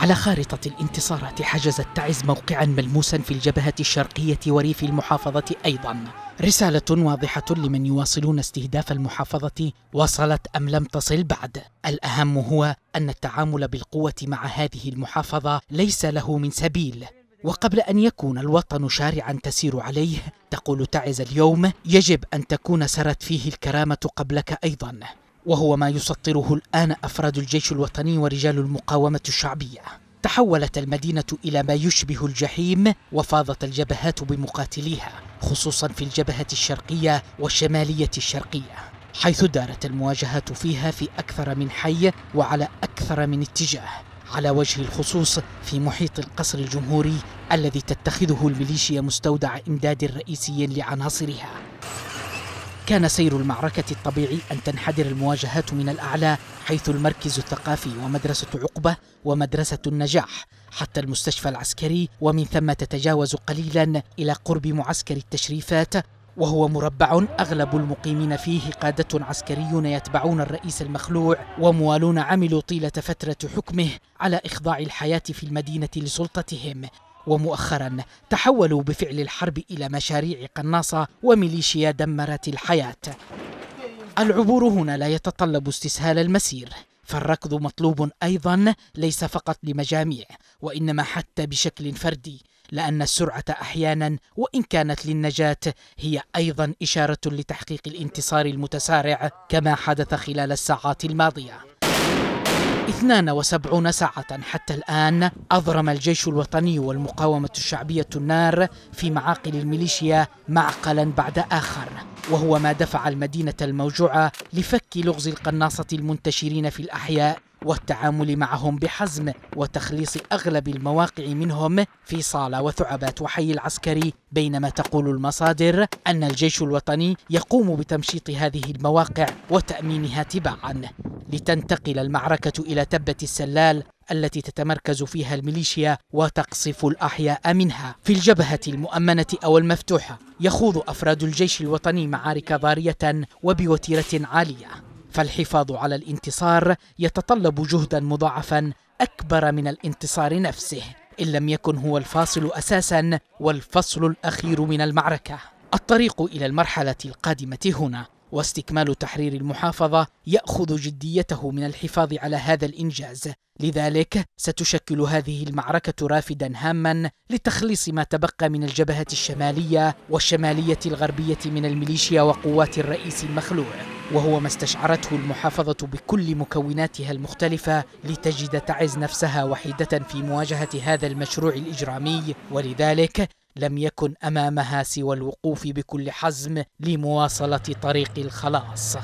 على خارطة الانتصارات حجزت تعز موقعا ملموسا في الجبهة الشرقية وريف المحافظة أيضا رسالة واضحة لمن يواصلون استهداف المحافظة وصلت أم لم تصل بعد الأهم هو أن التعامل بالقوة مع هذه المحافظة ليس له من سبيل وقبل أن يكون الوطن شارعا تسير عليه تقول تعز اليوم يجب أن تكون سرت فيه الكرامة قبلك أيضا وهو ما يسطره الآن أفراد الجيش الوطني ورجال المقاومة الشعبية تحولت المدينة إلى ما يشبه الجحيم وفاضت الجبهات بمقاتليها خصوصا في الجبهة الشرقية والشمالية الشرقية حيث دارت المواجهات فيها في أكثر من حي وعلى أكثر من اتجاه على وجه الخصوص في محيط القصر الجمهوري الذي تتخذه الميليشيا مستودع إمداد رئيسي لعناصرها كان سير المعركة الطبيعي أن تنحدر المواجهات من الأعلى حيث المركز الثقافي ومدرسة عقبة ومدرسة النجاح حتى المستشفى العسكري ومن ثم تتجاوز قليلا إلى قرب معسكر التشريفات وهو مربع أغلب المقيمين فيه قادة عسكريون يتبعون الرئيس المخلوع وموالون عملوا طيلة فترة حكمه على إخضاع الحياة في المدينة لسلطتهم ومؤخرا تحولوا بفعل الحرب إلى مشاريع قناصة وميليشيا دمرت الحياة العبور هنا لا يتطلب استسهال المسير فالركض مطلوب أيضا ليس فقط لمجاميع وإنما حتى بشكل فردي لأن السرعة أحيانا وإن كانت للنجاة هي أيضا إشارة لتحقيق الانتصار المتسارع كما حدث خلال الساعات الماضية 72 ساعة حتى الآن أضرم الجيش الوطني والمقاومة الشعبية النار في معاقل الميليشيا معقلا بعد آخر وهو ما دفع المدينة الموجوعة لفك لغز القناصة المنتشرين في الأحياء والتعامل معهم بحزم وتخليص أغلب المواقع منهم في صالة وثعبات وحي العسكري بينما تقول المصادر أن الجيش الوطني يقوم بتمشيط هذه المواقع وتأمينها تباعا لتنتقل المعركة إلى تبة السلال التي تتمركز فيها الميليشيا وتقصف الأحياء منها في الجبهة المؤمنة أو المفتوحة يخوض أفراد الجيش الوطني معارك ضارية وبوتيرة عالية فالحفاظ على الانتصار يتطلب جهدا مضاعفا أكبر من الانتصار نفسه إن لم يكن هو الفاصل أساسا والفصل الأخير من المعركة الطريق إلى المرحلة القادمة هنا واستكمال تحرير المحافظة يأخذ جديته من الحفاظ على هذا الإنجاز لذلك ستشكل هذه المعركة رافدا هاما لتخليص ما تبقى من الجبهة الشمالية والشمالية الغربية من الميليشيا وقوات الرئيس المخلوع وهو ما استشعرته المحافظة بكل مكوناتها المختلفة لتجد تعز نفسها وحيدة في مواجهة هذا المشروع الإجرامي ولذلك لم يكن امامها سوى الوقوف بكل حزم لمواصله طريق الخلاص